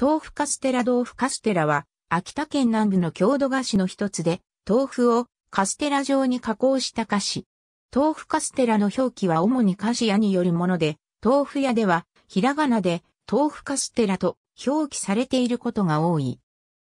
豆腐カステラ豆腐カステラは、秋田県南部の郷土菓子の一つで、豆腐をカステラ状に加工した菓子。豆腐カステラの表記は主に菓子屋によるもので、豆腐屋では、ひらがなで、豆腐カステラと表記されていることが多い。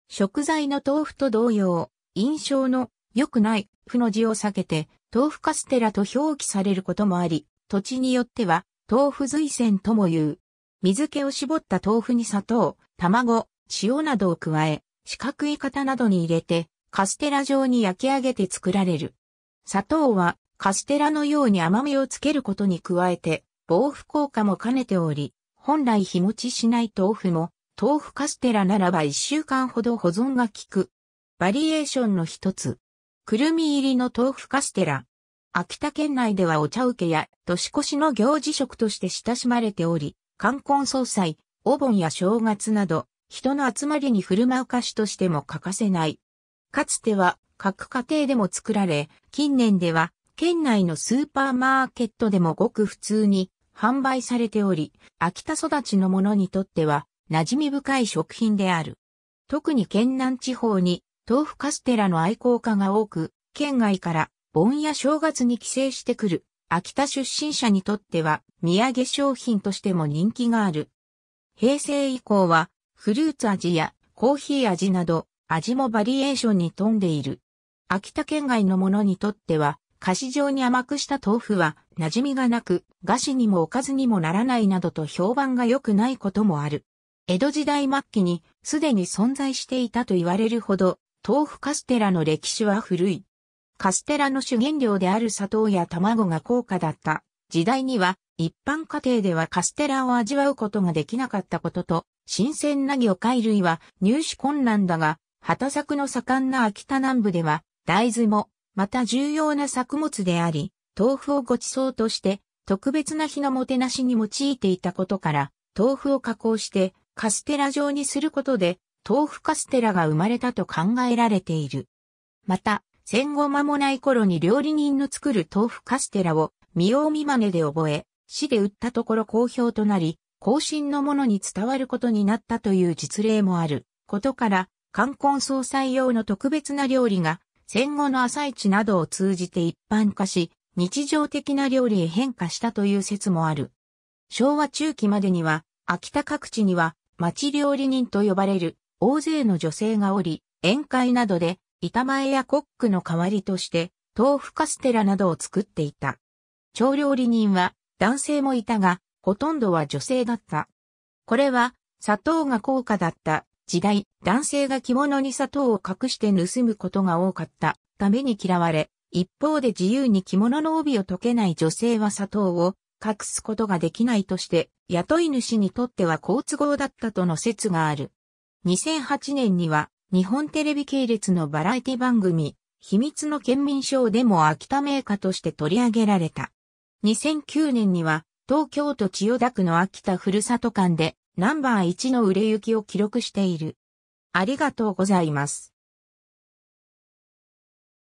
食材の豆腐と同様、印象の良くない、負の字を避けて、豆腐カステラと表記されることもあり、土地によっては、豆腐随線とも言う。水気を絞った豆腐に砂糖、卵、塩などを加え、四角い型などに入れて、カステラ状に焼き上げて作られる。砂糖はカステラのように甘みをつけることに加えて、防腐効果も兼ねており、本来日持ちしない豆腐も、豆腐カステラならば一週間ほど保存が効く。バリエーションの一つ。くるみ入りの豆腐カステラ。秋田県内ではお茶受けや年越しの行事食として親しまれており、冠婚葬祭、お盆や正月など、人の集まりに振る舞う菓子としても欠かせない。かつては各家庭でも作られ、近年では県内のスーパーマーケットでもごく普通に販売されており、秋田育ちの者にとっては馴染み深い食品である。特に県南地方に豆腐カステラの愛好家が多く、県外から盆や正月に帰省してくる秋田出身者にとっては土産商品としても人気がある。平成以降はフルーツ味やコーヒー味など味もバリエーションに富んでいる。秋田県外の者にとっては菓子状に甘くした豆腐は馴染みがなく、菓子にもおかずにもならないなどと評判が良くないこともある。江戸時代末期にすでに存在していたと言われるほど、豆腐カステラの歴史は古い。カステラの主原料である砂糖や卵が高価だった時代には一般家庭ではカステラを味わうことができなかったことと、新鮮な魚介類は入手困難だが、畑作の盛んな秋田南部では大豆もまた重要な作物であり、豆腐をご馳走として特別な日のもてなしに用いていたことから、豆腐を加工してカステラ状にすることで、豆腐カステラが生まれたと考えられている。また、戦後間もない頃に料理人の作る豆腐カステラを見よう見真似で覚え、市で売ったところ好評となり、後進のものに伝わることになったという実例もあることから、冠婚葬祭用の特別な料理が戦後の朝市などを通じて一般化し、日常的な料理へ変化したという説もある。昭和中期までには、秋田各地には町料理人と呼ばれる大勢の女性がおり、宴会などで板前やコックの代わりとして、豆腐カステラなどを作っていた。調料理人は男性もいたが、ほとんどは女性だった。これは、砂糖が高価だった時代、男性が着物に砂糖を隠して盗むことが多かったために嫌われ、一方で自由に着物の帯を解けない女性は砂糖を隠すことができないとして、雇い主にとっては好都合だったとの説がある。2008年には日本テレビ系列のバラエティ番組、秘密の県民賞でも秋田名家として取り上げられた。2009年には、東京都千代田区の秋田ふるさと館で、ナンバー1の売れ行きを記録している。ありがとうございます。